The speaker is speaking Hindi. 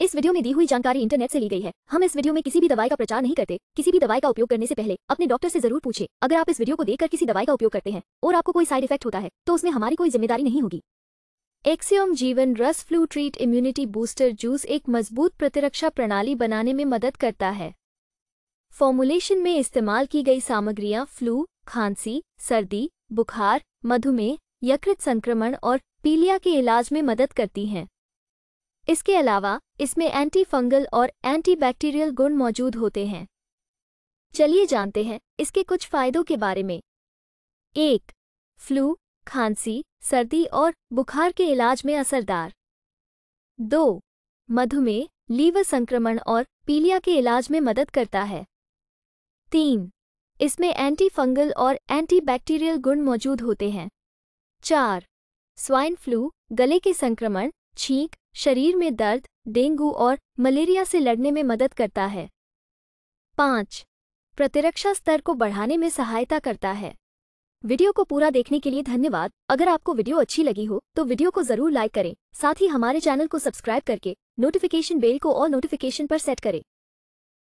इस वीडियो में दी हुई जानकारी इंटरनेट से ली गई है हम इस वीडियो में किसी भी दवाई का प्रचार नहीं करते किसी भी दवाई का उपयोग करने से पहले अपने डॉक्टर से जरूर पूछे अगर आप इस वीडियो को देखकर किसी दवाई का उपयोग करते हैं और आपको कोई साइड इफेक्ट होता है तो उसमें हमारी कोई जिम्मेदारी नहीं होगी Axiom Jeevan Ras flu treat immunity booster juice एक मजबूत प्रतिरक्षा प्रणाली बनाने में मदद करता है फॉर्मुलेशन में इस्तेमाल की गई सामग्रियां फ्लू खांसी सर्दी बुखार मधुमेह यकृत संक्रमण और पीलिया के इलाज में मदद करती हैं इसके अलावा इसमें एंटी फंगल और एंटीबैक्टीरियल गुण मौजूद होते हैं चलिए जानते हैं इसके कुछ फायदों के बारे में एक फ्लू खांसी सर्दी और बुखार के इलाज में असरदार दो मधुमेह लीवर संक्रमण और पीलिया के इलाज में मदद करता है तीन इसमें एंटी फंगल और एंटीबैक्टीरियल गुण मौजूद होते हैं चार स्वाइन फ्लू गले के संक्रमण छींक शरीर में दर्द डेंगू और मलेरिया से लड़ने में मदद करता है पाँच प्रतिरक्षा स्तर को बढ़ाने में सहायता करता है वीडियो को पूरा देखने के लिए धन्यवाद अगर आपको वीडियो अच्छी लगी हो तो वीडियो को जरूर लाइक करें साथ ही हमारे चैनल को सब्सक्राइब करके नोटिफिकेशन बेल को और नोटिफिकेशन पर सेट करें